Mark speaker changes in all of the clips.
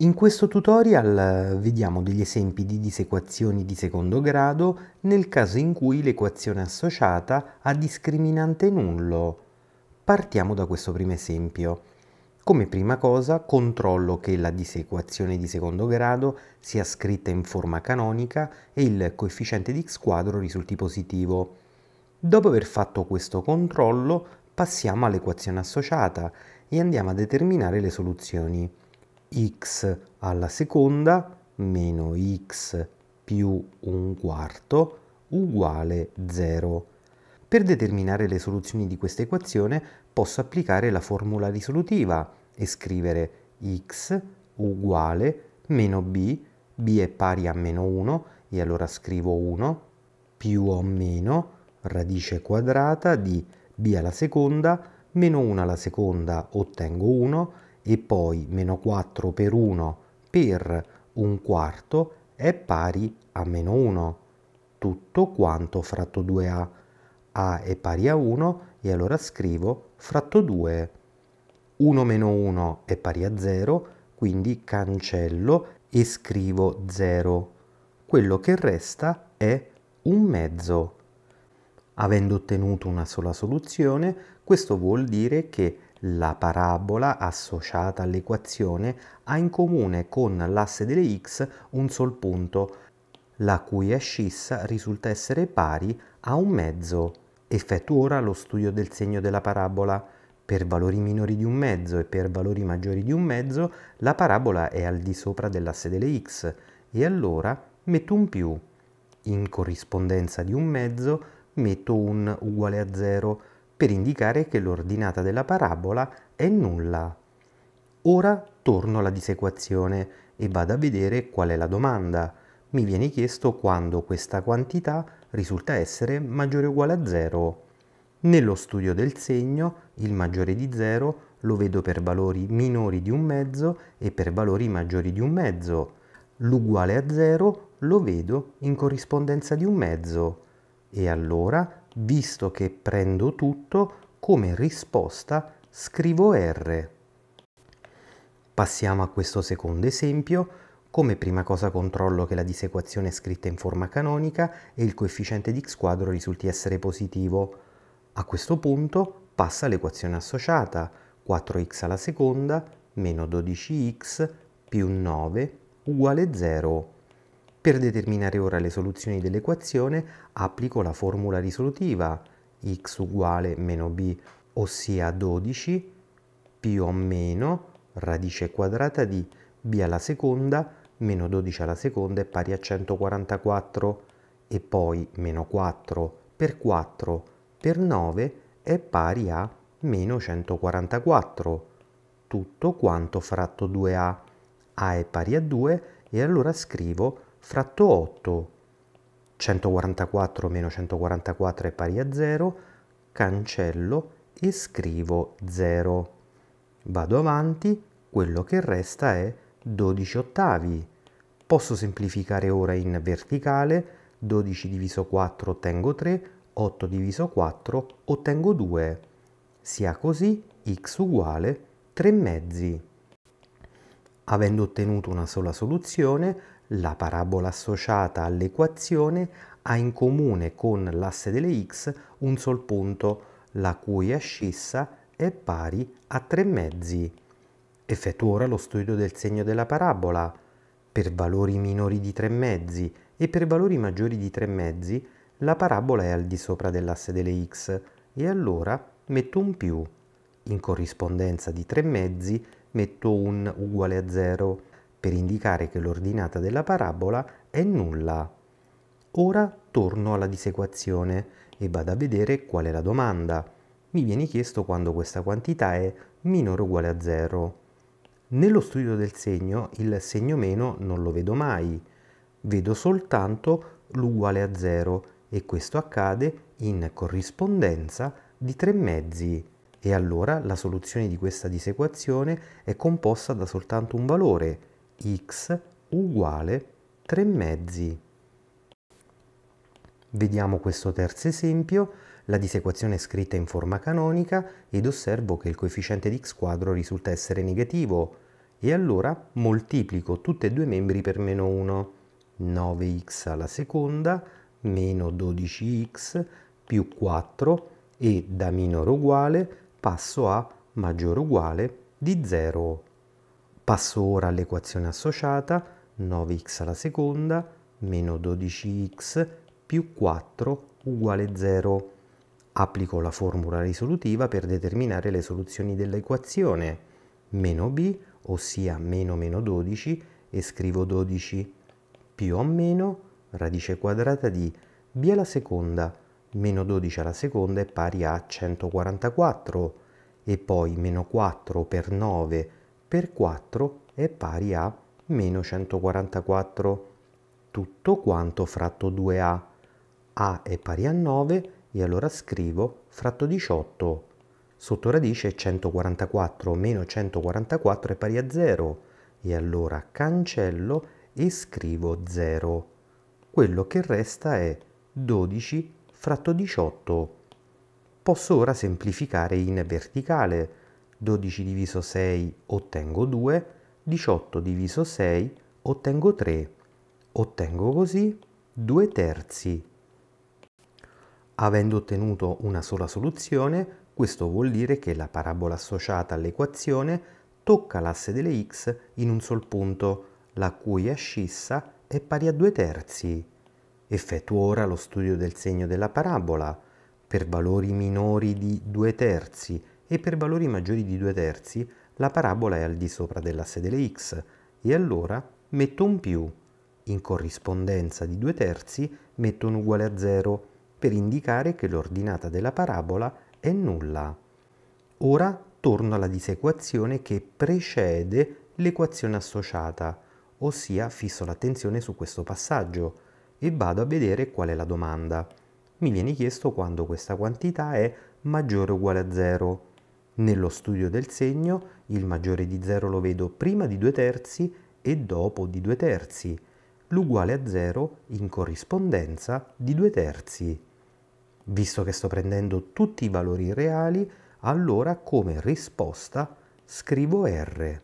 Speaker 1: In questo tutorial eh, vediamo degli esempi di disequazioni di secondo grado nel caso in cui l'equazione associata ha discriminante nullo. Partiamo da questo primo esempio. Come prima cosa controllo che la disequazione di secondo grado sia scritta in forma canonica e il coefficiente di x quadro risulti positivo. Dopo aver fatto questo controllo passiamo all'equazione associata e andiamo a determinare le soluzioni x alla seconda meno x più un quarto uguale 0. Per determinare le soluzioni di questa equazione posso applicare la formula risolutiva e scrivere x uguale meno b, b è pari a meno 1 e allora scrivo 1 più o meno radice quadrata di b alla seconda meno 1 alla seconda ottengo 1 e poi meno 4 per 1 per un quarto è pari a meno 1. Tutto quanto fratto 2a. a è pari a 1 e allora scrivo fratto 2. 1 meno 1 è pari a 0, quindi cancello e scrivo 0. Quello che resta è un mezzo. Avendo ottenuto una sola soluzione, questo vuol dire che la parabola associata all'equazione ha in comune con l'asse delle x un sol punto, la cui ascissa risulta essere pari a un mezzo. Effettuo ora lo studio del segno della parabola. Per valori minori di un mezzo e per valori maggiori di un mezzo, la parabola è al di sopra dell'asse delle x e allora metto un più. In corrispondenza di un mezzo metto un uguale a 0 per indicare che l'ordinata della parabola è nulla. Ora torno alla disequazione e vado a vedere qual è la domanda. Mi viene chiesto quando questa quantità risulta essere maggiore o uguale a 0. Nello studio del segno il maggiore di 0 lo vedo per valori minori di un mezzo e per valori maggiori di un mezzo. L'uguale a 0 lo vedo in corrispondenza di un mezzo. E allora visto che prendo tutto, come risposta scrivo R. Passiamo a questo secondo esempio. Come prima cosa controllo che la disequazione è scritta in forma canonica e il coefficiente di x quadro risulti essere positivo. A questo punto passa l'equazione associata 4x alla seconda meno 12x più 9 uguale 0. Per determinare ora le soluzioni dell'equazione applico la formula risolutiva x uguale meno b, ossia 12 più o meno radice quadrata di b alla seconda meno 12 alla seconda è pari a 144 e poi meno 4 per 4 per 9 è pari a meno 144 tutto quanto fratto 2a a è pari a 2 e allora scrivo fratto 8, 144 meno 144 è pari a 0, cancello e scrivo 0. Vado avanti, quello che resta è 12 ottavi. Posso semplificare ora in verticale, 12 diviso 4 ottengo 3, 8 diviso 4 ottengo 2. Sia così x uguale 3 mezzi. Avendo ottenuto una sola soluzione, la parabola associata all'equazione ha in comune con l'asse delle x un sol punto, la cui ascissa è pari a 3 mezzi. Effettuo ora lo studio del segno della parabola. Per valori minori di 3 mezzi e per valori maggiori di 3 mezzi, la parabola è al di sopra dell'asse delle x e allora metto un più. In corrispondenza di 3 mezzi metto un uguale a 0 per indicare che l'ordinata della parabola è nulla. Ora torno alla disequazione e vado a vedere qual è la domanda. Mi viene chiesto quando questa quantità è minore o uguale a 0. Nello studio del segno il segno meno non lo vedo mai, vedo soltanto l'uguale a 0 e questo accade in corrispondenza di tre mezzi. E allora la soluzione di questa disequazione è composta da soltanto un valore, x uguale 3 mezzi. Vediamo questo terzo esempio, la disequazione è scritta in forma canonica ed osservo che il coefficiente di x quadro risulta essere negativo e allora moltiplico tutti e due i membri per meno 1, 9x alla seconda meno 12x più 4 e da minore uguale passo a maggiore uguale di 0. Passo ora all'equazione associata, 9x alla seconda meno 12x più 4 uguale 0. Applico la formula risolutiva per determinare le soluzioni dell'equazione. Meno b, ossia meno meno 12, e scrivo 12 più o meno radice quadrata di b alla seconda meno 12 alla seconda è pari a 144 e poi meno 4 per 9 per 4 è pari a meno 144. Tutto quanto fratto 2a. a è pari a 9 e allora scrivo fratto 18. Sotto radice 144 meno 144 è pari a 0 e allora cancello e scrivo 0. Quello che resta è 12 fratto 18. Posso ora semplificare in verticale 12 diviso 6 ottengo 2, 18 diviso 6 ottengo 3, ottengo così 2 terzi. Avendo ottenuto una sola soluzione, questo vuol dire che la parabola associata all'equazione tocca l'asse delle x in un sol punto, la cui ascissa è pari a 2 terzi. Effettuo ora lo studio del segno della parabola. Per valori minori di 2 terzi e per valori maggiori di 2 terzi la parabola è al di sopra dell'asse delle x e allora metto un più. In corrispondenza di 2 terzi metto un uguale a 0 per indicare che l'ordinata della parabola è nulla. Ora torno alla disequazione che precede l'equazione associata, ossia fisso l'attenzione su questo passaggio e vado a vedere qual è la domanda. Mi viene chiesto quando questa quantità è maggiore o uguale a 0. Nello studio del segno il maggiore di 0 lo vedo prima di 2 terzi e dopo di 2 terzi, l'uguale a 0 in corrispondenza di 2 terzi. Visto che sto prendendo tutti i valori reali, allora come risposta scrivo R.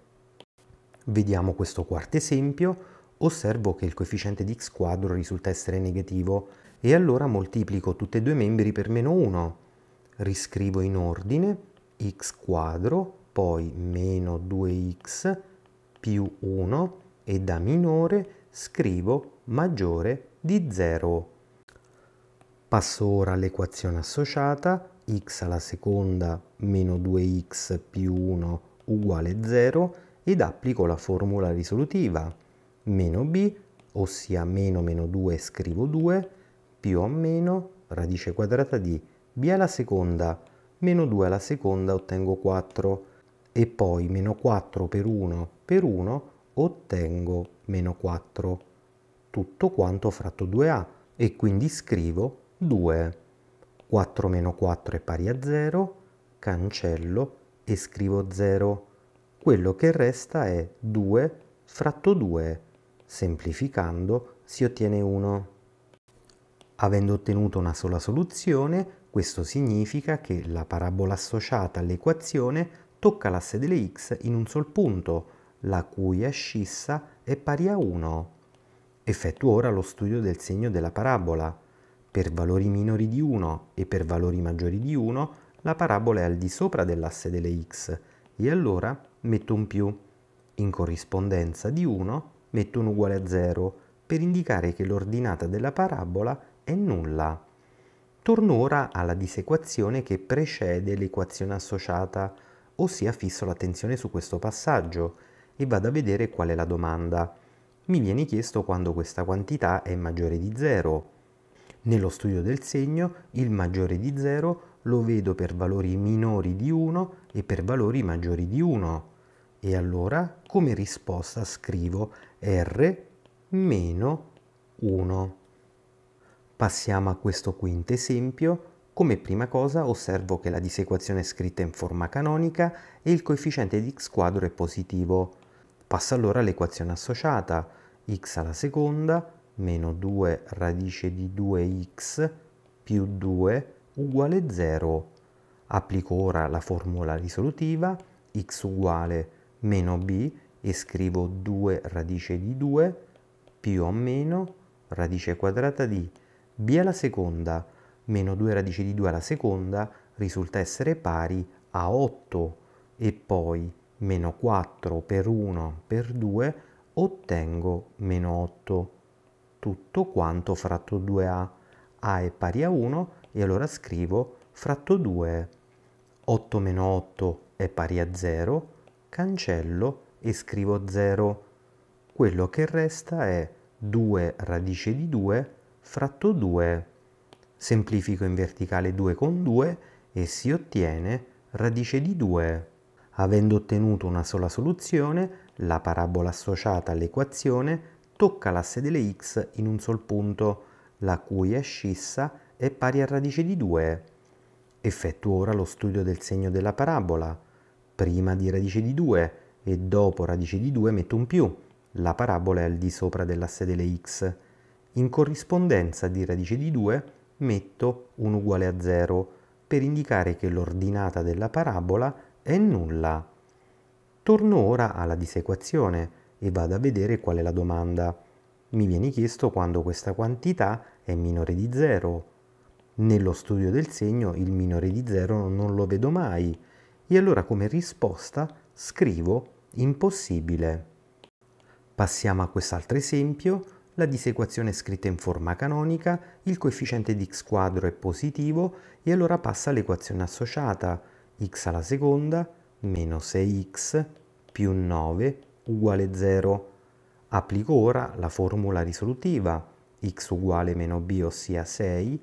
Speaker 1: Vediamo questo quarto esempio, osservo che il coefficiente di x quadro risulta essere negativo e allora moltiplico tutti e due i membri per meno 1. Riscrivo in ordine x quadro, poi meno 2x più 1 e da minore scrivo maggiore di 0. Passo ora all'equazione associata, x alla seconda meno 2x più 1 uguale 0 ed applico la formula risolutiva meno b, ossia meno meno 2 scrivo 2, più o meno radice quadrata di b alla seconda meno 2 alla seconda ottengo 4 e poi meno 4 per 1 per 1 ottengo meno 4 tutto quanto fratto 2a e quindi scrivo 2 4 meno 4 è pari a 0 cancello e scrivo 0 quello che resta è 2 fratto 2 semplificando si ottiene 1 avendo ottenuto una sola soluzione questo significa che la parabola associata all'equazione tocca l'asse delle x in un sol punto, la cui ascissa è pari a 1. Effettuo ora lo studio del segno della parabola. Per valori minori di 1 e per valori maggiori di 1 la parabola è al di sopra dell'asse delle x e allora metto un più. In corrispondenza di 1 metto un uguale a 0 per indicare che l'ordinata della parabola è nulla. Torno ora alla disequazione che precede l'equazione associata, ossia fisso l'attenzione su questo passaggio e vado a vedere qual è la domanda. Mi viene chiesto quando questa quantità è maggiore di 0. Nello studio del segno il maggiore di 0 lo vedo per valori minori di 1 e per valori maggiori di 1. E allora come risposta scrivo R meno 1. Passiamo a questo quinto esempio. Come prima cosa osservo che la disequazione è scritta in forma canonica e il coefficiente di x quadro è positivo. Passo allora all'equazione associata x alla seconda meno 2 radice di 2x più 2 uguale 0. Applico ora la formula risolutiva x uguale meno b e scrivo 2 radice di 2 più o meno radice quadrata di b alla seconda meno 2 radice di 2 alla seconda risulta essere pari a 8 e poi meno 4 per 1 per 2 ottengo meno 8. Tutto quanto fratto 2a. a è pari a 1 e allora scrivo fratto 2. 8 meno 8 è pari a 0, cancello e scrivo 0. Quello che resta è 2 radice di 2 fratto 2 semplifico in verticale 2 con 2 e si ottiene radice di 2. Avendo ottenuto una sola soluzione, la parabola associata all'equazione tocca l'asse delle x in un sol punto, la cui ascissa è pari a radice di 2. Effettuo ora lo studio del segno della parabola. Prima di radice di 2 e dopo radice di 2 metto un più. La parabola è al di sopra dell'asse delle x in corrispondenza di radice di 2 metto 1 uguale a 0 per indicare che l'ordinata della parabola è nulla. Torno ora alla disequazione e vado a vedere qual è la domanda. Mi viene chiesto quando questa quantità è minore di 0. Nello studio del segno il minore di 0 non lo vedo mai e allora come risposta scrivo impossibile. Passiamo a quest'altro esempio la disequazione è scritta in forma canonica, il coefficiente di x quadro è positivo e allora passa all'equazione associata x alla seconda meno 6x più 9 uguale 0. Applico ora la formula risolutiva x uguale meno b ossia 6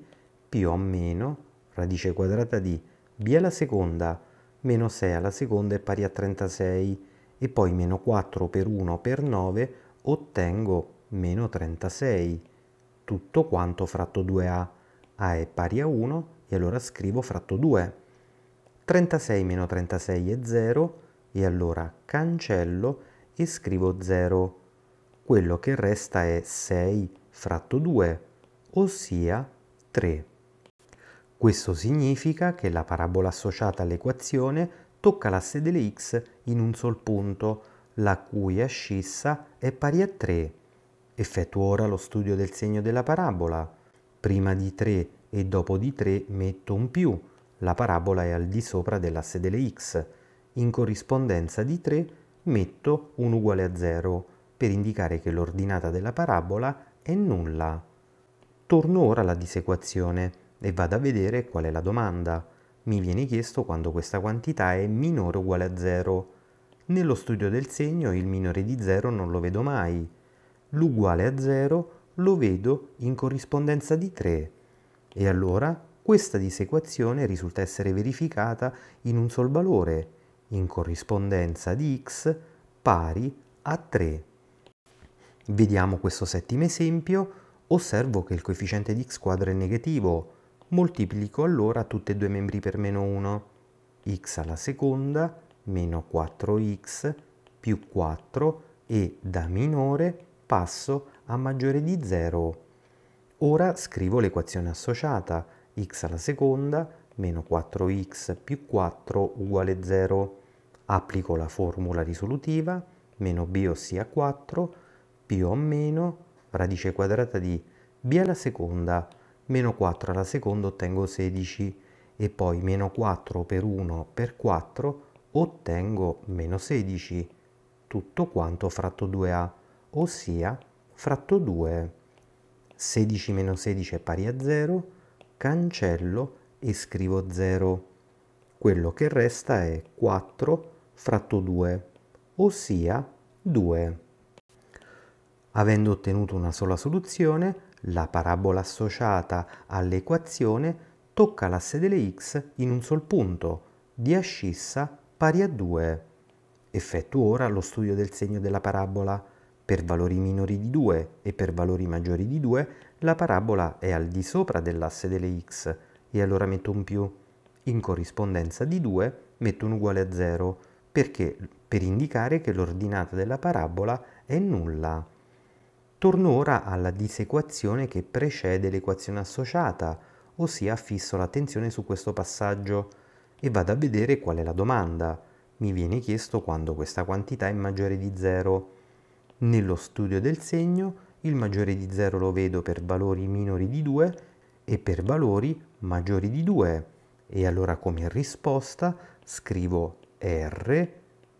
Speaker 1: più o meno radice quadrata di b alla seconda meno 6 alla seconda è pari a 36 e poi meno 4 per 1 per 9 ottengo meno 36, tutto quanto fratto 2a. a è pari a 1 e allora scrivo fratto 2. 36 meno 36 è 0 e allora cancello e scrivo 0. Quello che resta è 6 fratto 2, ossia 3. Questo significa che la parabola associata all'equazione tocca l'asse delle x in un sol punto, la cui ascissa è pari a 3 Effettuo ora lo studio del segno della parabola. Prima di 3 e dopo di 3 metto un più. La parabola è al di sopra dell'asse delle x. In corrispondenza di 3 metto 1 uguale a 0 per indicare che l'ordinata della parabola è nulla. Torno ora alla disequazione e vado a vedere qual è la domanda. Mi viene chiesto quando questa quantità è minore o uguale a 0. Nello studio del segno il minore di 0 non lo vedo mai l'uguale a 0 lo vedo in corrispondenza di 3 e allora questa disequazione risulta essere verificata in un sol valore, in corrispondenza di x pari a 3. Vediamo questo settimo esempio, osservo che il coefficiente di x quadro è negativo, moltiplico allora tutti e due i membri per meno 1, x alla seconda meno 4x più 4 e da minore passo a maggiore di 0. Ora scrivo l'equazione associata, x alla seconda meno 4x più 4 uguale 0. Applico la formula risolutiva, meno b ossia 4, più o meno radice quadrata di b alla seconda, meno 4 alla seconda ottengo 16 e poi meno 4 per 1 per 4 ottengo meno 16, tutto quanto fratto 2a ossia fratto 2, 16 meno 16 è pari a 0, cancello e scrivo 0. Quello che resta è 4 fratto 2, ossia 2. Avendo ottenuto una sola soluzione, la parabola associata all'equazione tocca l'asse delle x in un sol punto, di ascissa pari a 2. Effettuo ora lo studio del segno della parabola. Per valori minori di 2 e per valori maggiori di 2 la parabola è al di sopra dell'asse delle x e allora metto un più. In corrispondenza di 2 metto un uguale a 0 perché per indicare che l'ordinata della parabola è nulla. Torno ora alla disequazione che precede l'equazione associata, ossia fisso l'attenzione su questo passaggio e vado a vedere qual è la domanda. Mi viene chiesto quando questa quantità è maggiore di 0 nello studio del segno il maggiore di 0 lo vedo per valori minori di 2 e per valori maggiori di 2 e allora come risposta scrivo R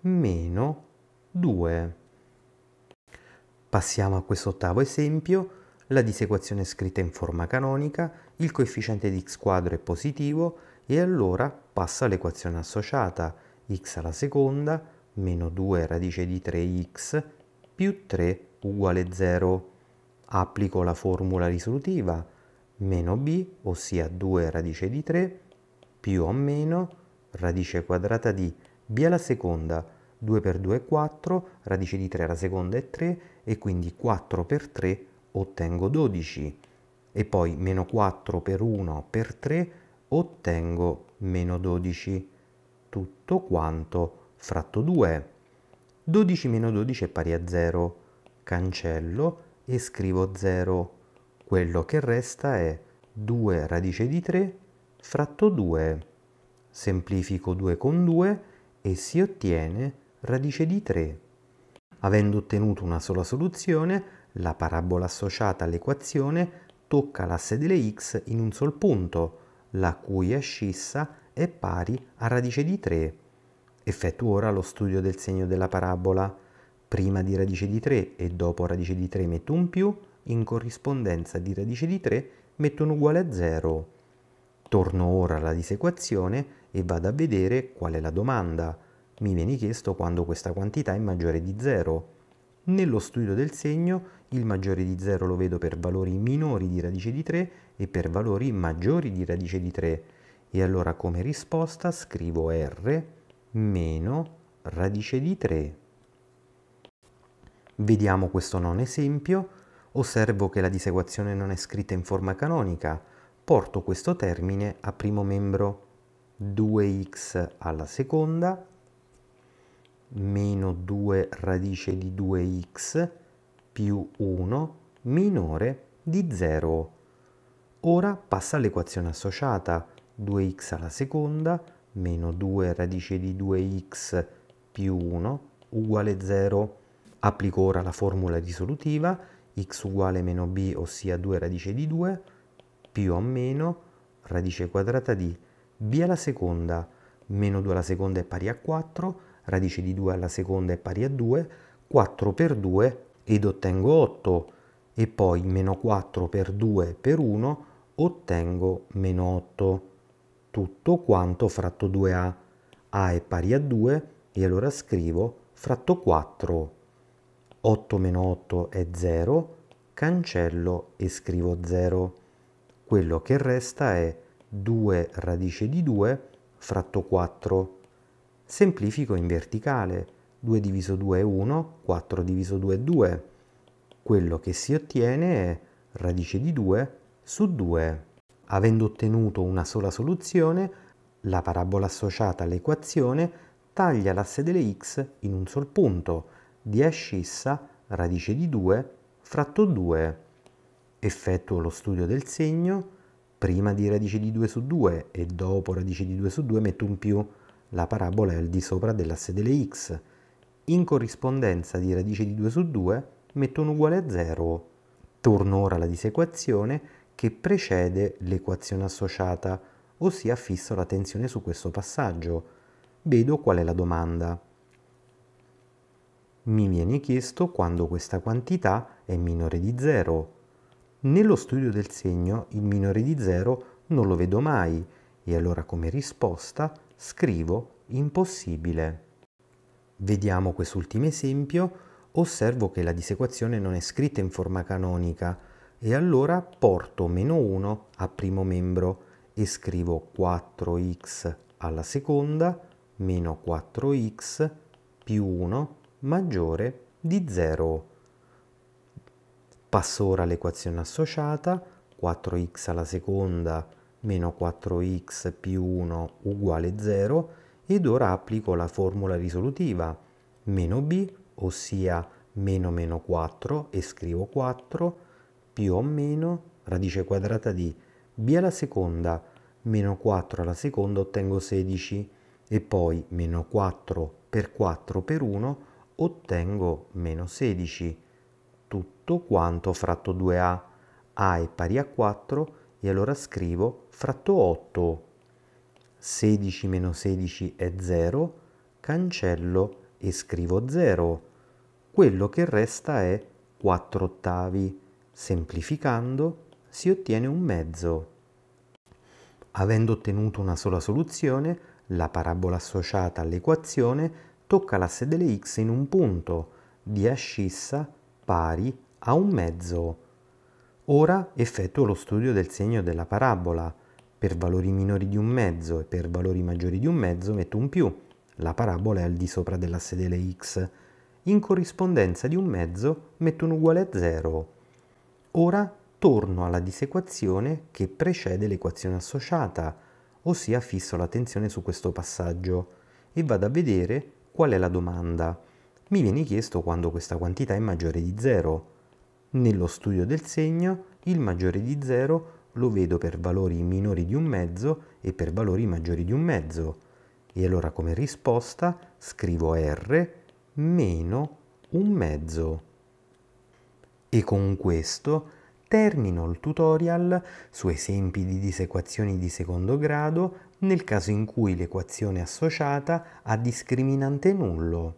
Speaker 1: meno 2. Passiamo a quest'ottavo esempio, la disequazione è scritta in forma canonica, il coefficiente di x quadro è positivo e allora passa all'equazione associata x alla seconda meno 2 radice di 3x più 3 uguale 0. Applico la formula risolutiva meno b, ossia 2 radice di 3, più o meno radice quadrata di b alla seconda, 2 per 2 è 4, radice di 3 alla seconda è 3 e quindi 4 per 3 ottengo 12 e poi meno 4 per 1 per 3 ottengo meno 12. Tutto quanto fratto 2. 12 meno 12 è pari a 0, cancello e scrivo 0. Quello che resta è 2 radice di 3 fratto 2. Semplifico 2 con 2 e si ottiene radice di 3. Avendo ottenuto una sola soluzione, la parabola associata all'equazione tocca l'asse delle x in un sol punto, la cui ascissa è pari a radice di 3 Effettuo ora lo studio del segno della parabola. Prima di radice di 3 e dopo radice di 3 metto un più, in corrispondenza di radice di 3 metto un uguale a 0. Torno ora alla disequazione e vado a vedere qual è la domanda. Mi viene chiesto quando questa quantità è maggiore di 0. Nello studio del segno il maggiore di 0 lo vedo per valori minori di radice di 3 e per valori maggiori di radice di 3. E allora come risposta scrivo R meno radice di 3. Vediamo questo non esempio, osservo che la disequazione non è scritta in forma canonica, porto questo termine a primo membro 2x alla seconda meno 2 radice di 2x più 1 minore di 0. Ora passa all'equazione associata 2x alla seconda meno 2 radice di 2x più 1 uguale 0. Applico ora la formula risolutiva, x uguale meno b, ossia 2 radice di 2, più o meno radice quadrata di b alla seconda, meno 2 alla seconda è pari a 4, radice di 2 alla seconda è pari a 2, 4 per 2 ed ottengo 8, e poi meno 4 per 2 per 1 ottengo meno 8 tutto quanto fratto 2a. a è pari a 2 e allora scrivo fratto 4. 8 meno 8 è 0, cancello e scrivo 0. Quello che resta è 2 radice di 2 fratto 4. Semplifico in verticale. 2 diviso 2 è 1, 4 diviso 2 è 2. Quello che si ottiene è radice di 2 su 2. Avendo ottenuto una sola soluzione, la parabola associata all'equazione taglia l'asse delle x in un sol punto, di ascissa radice di 2 fratto 2. Effettuo lo studio del segno, prima di radice di 2 su 2 e dopo radice di 2 su 2 metto un più, la parabola è al di sopra dell'asse delle x. In corrispondenza di radice di 2 su 2 metto un uguale a 0. Torno ora alla disequazione che precede l'equazione associata, ossia fisso l'attenzione su questo passaggio. Vedo qual è la domanda. Mi viene chiesto quando questa quantità è minore di 0. Nello studio del segno il minore di 0 non lo vedo mai e allora come risposta scrivo impossibile. Vediamo quest'ultimo esempio, osservo che la disequazione non è scritta in forma canonica, e allora porto meno 1 a primo membro e scrivo 4x alla seconda meno 4x più 1 maggiore di 0. Passo ora all'equazione associata, 4x alla seconda meno 4x più 1 uguale 0 ed ora applico la formula risolutiva meno b, ossia meno meno 4 e scrivo 4 più o meno radice quadrata di b alla seconda meno 4 alla seconda ottengo 16 e poi meno 4 per 4 per 1 ottengo meno 16 tutto quanto fratto 2a a è pari a 4 e allora scrivo fratto 8 16 meno 16 è 0 cancello e scrivo 0 quello che resta è 4 ottavi Semplificando si ottiene un mezzo. Avendo ottenuto una sola soluzione, la parabola associata all'equazione tocca l'asse delle x in un punto di ascissa pari a un mezzo. Ora effettuo lo studio del segno della parabola. Per valori minori di un mezzo e per valori maggiori di un mezzo metto un più. La parabola è al di sopra dell'asse delle x. In corrispondenza di un mezzo metto un uguale a 0. Ora torno alla disequazione che precede l'equazione associata, ossia fisso l'attenzione su questo passaggio e vado a vedere qual è la domanda. Mi viene chiesto quando questa quantità è maggiore di 0. Nello studio del segno il maggiore di 0 lo vedo per valori minori di un mezzo e per valori maggiori di un mezzo. E allora come risposta scrivo R meno un mezzo. E con questo termino il tutorial su esempi di disequazioni di secondo grado nel caso in cui l'equazione associata ha discriminante nullo.